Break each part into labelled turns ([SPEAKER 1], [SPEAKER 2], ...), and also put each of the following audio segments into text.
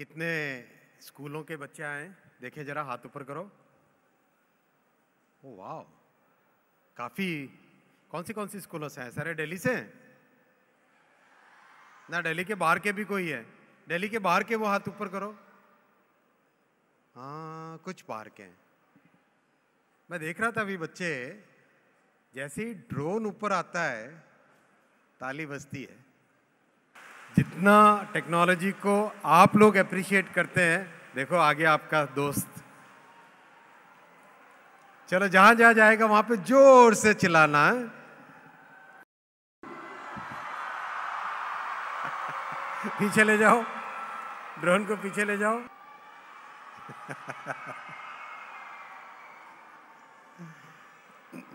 [SPEAKER 1] कितने स्कूलों के बच्चे आए देखें जरा हाथ ऊपर करो ओ वाह काफ़ी कौन सी कौन सी स्कूलों से हैं सारे दिल्ली से ना दिल्ली के बाहर के भी कोई है दिल्ली के बाहर के वो हाथ ऊपर करो हाँ कुछ बाहर के हैं मैं देख रहा था अभी बच्चे जैसे ही ड्रोन ऊपर आता है ताली बजती है जितना टेक्नोलॉजी को आप लोग अप्रिशिएट करते हैं देखो आगे आपका दोस्त चलो जहां जहां जाएगा वहां पे जोर से चिल्लाना है हाँ। पीछे ले जाओ ड्रोन को पीछे ले जाओ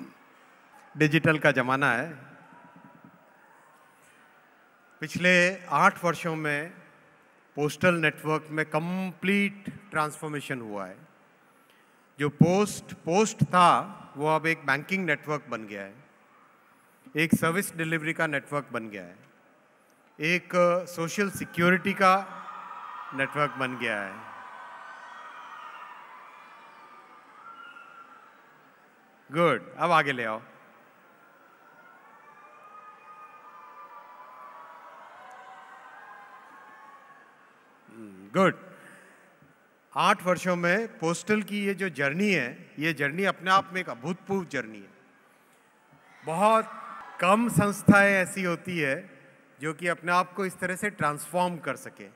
[SPEAKER 1] डिजिटल का जमाना है पिछले आठ वर्षों में पोस्टल नेटवर्क में कंप्लीट ट्रांसफॉर्मेशन हुआ है जो पोस्ट पोस्ट था वो अब एक बैंकिंग नेटवर्क बन गया है एक सर्विस डिलीवरी का नेटवर्क बन गया है एक सोशल सिक्योरिटी का नेटवर्क बन गया है गुड अब आगे ले आओ गुड आठ वर्षों में पोस्टल की ये जो जर्नी है ये जर्नी अपने आप में एक अभूतपूर्व जर्नी है बहुत कम संस्थाएं ऐसी होती है जो कि अपने आप को इस तरह से ट्रांसफॉर्म कर सके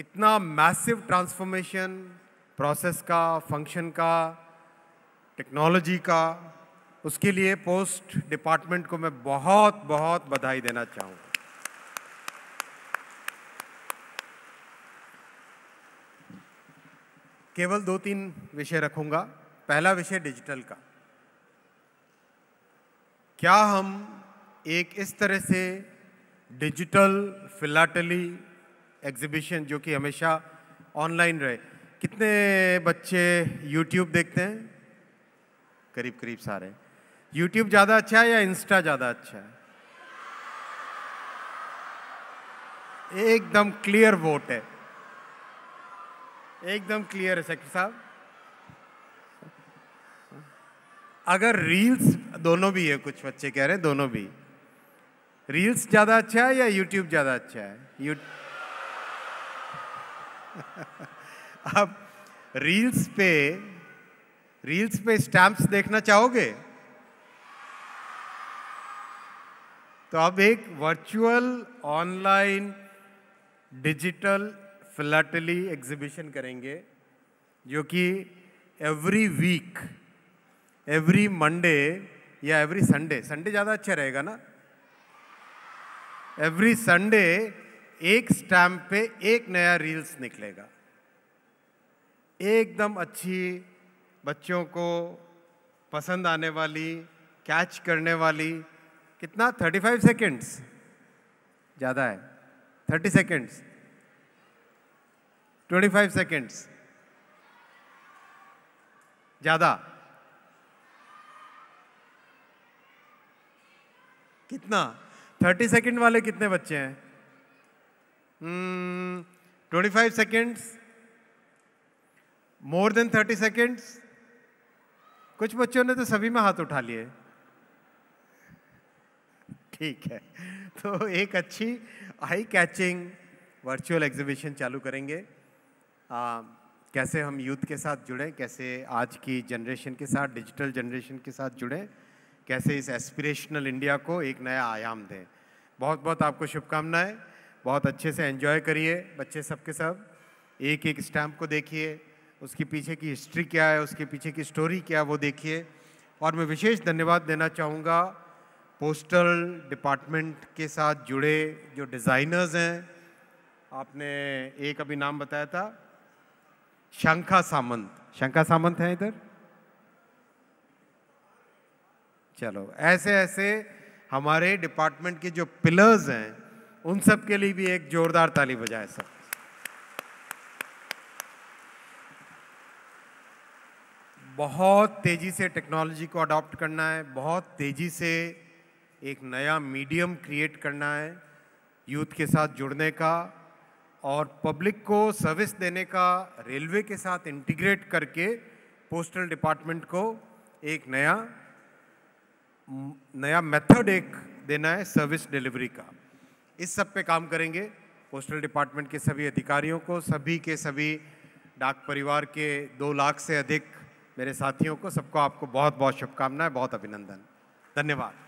[SPEAKER 1] इतना मैसिव ट्रांसफॉर्मेशन प्रोसेस का फंक्शन का टेक्नोलॉजी का उसके लिए पोस्ट डिपार्टमेंट को मैं बहुत बहुत बधाई देना चाहूँगा केवल दो तीन विषय रखूंगा पहला विषय डिजिटल का क्या हम एक इस तरह से डिजिटल फिलाटली एग्जीबिशन जो कि हमेशा ऑनलाइन रहे कितने बच्चे यूट्यूब देखते हैं करीब करीब सारे यूट्यूब ज़्यादा अच्छा है या इंस्टा ज़्यादा अच्छा है एकदम क्लियर वोट है एकदम क्लियर है सेक्टर साहब अगर रील्स दोनों भी है कुछ बच्चे कह रहे हैं दोनों भी रील्स ज़्यादा अच्छा है या यूट्यूब ज़्यादा अच्छा है यू रील्स पे रील्स पे स्टैम्प्स देखना चाहोगे तो अब एक virtual online digital philately exhibition करेंगे जो कि एवरी वीक एवरी मंडे या एवरी संडे संडे ज़्यादा अच्छा रहेगा ना एवरी संडे एक स्टैम्प पे एक नया रील्स निकलेगा एकदम अच्छी बच्चों को पसंद आने वाली कैच करने वाली कितना थर्टी फाइव सेकेंड्स ज़्यादा है thirty seconds twenty five seconds ज्यादा कितना थर्टी सेकेंड वाले कितने बच्चे हैं twenty five seconds more than thirty seconds कुछ बच्चों ने तो सभी में हाथ उठा लिए ठीक है तो एक अच्छी आई कैचिंग वर्चुअल एग्जीबिशन चालू करेंगे आ, कैसे हम यूथ के साथ जुड़ें कैसे आज की जनरेशन के साथ डिजिटल जनरेशन के साथ जुड़ें कैसे इस एस्पिरेशनल इंडिया को एक नया आयाम दें बहुत बहुत आपको शुभकामनाएं बहुत अच्छे से एंजॉय करिए बच्चे सब के सब एक एक स्टैम्प को देखिए उसके पीछे की हिस्ट्री क्या है उसके पीछे की स्टोरी क्या है वो देखिए और मैं विशेष धन्यवाद देना चाहूँगा पोस्टल डिपार्टमेंट के साथ जुड़े जो डिज़ाइनर्स हैं आपने एक अभी नाम बताया था शंखा सामंत शंखा सामंत है इधर चलो ऐसे ऐसे हमारे डिपार्टमेंट के जो पिलर्स हैं उन सब के लिए भी एक जोरदार ताली बजाए सब बहुत तेज़ी से टेक्नोलॉजी को अडॉप्ट करना है बहुत तेज़ी से एक नया मीडियम क्रिएट करना है यूथ के साथ जुड़ने का और पब्लिक को सर्विस देने का रेलवे के साथ इंटीग्रेट करके पोस्टल डिपार्टमेंट को एक नया नया मेथड एक देना है सर्विस डिलीवरी का इस सब पे काम करेंगे पोस्टल डिपार्टमेंट के सभी अधिकारियों को सभी के सभी डाक परिवार के दो लाख से अधिक मेरे साथियों को सबको आपको बहुत बहुत शुभकामनाएं बहुत अभिनंदन धन्यवाद